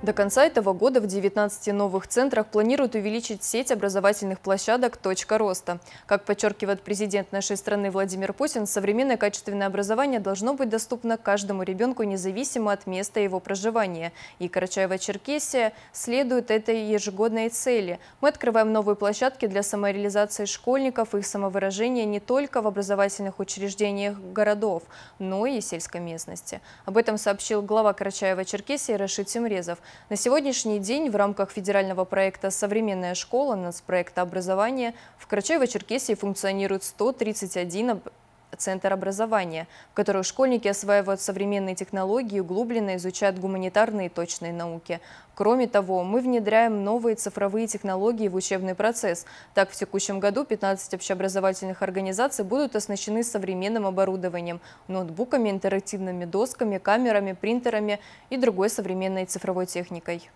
До конца этого года в 19 новых центрах планируют увеличить сеть образовательных площадок «Точка роста». Как подчеркивает президент нашей страны Владимир Путин, современное качественное образование должно быть доступно каждому ребенку независимо от места его проживания. И карачаево черкесия следует этой ежегодной цели. Мы открываем новые площадки для самореализации школьников, их самовыражения не только в образовательных учреждениях городов, но и сельской местности. Об этом сообщил глава Карачаева-Черкесии Рашид Тимрезов. На сегодняшний день в рамках федерального проекта «Современная школа» нацпроекта образования в Карачаево-Черкесии функционирует 131 «Центр образования», в которых школьники осваивают современные технологии, углубленно изучают гуманитарные и точные науки. Кроме того, мы внедряем новые цифровые технологии в учебный процесс. Так, в текущем году 15 общеобразовательных организаций будут оснащены современным оборудованием – ноутбуками, интерактивными досками, камерами, принтерами и другой современной цифровой техникой.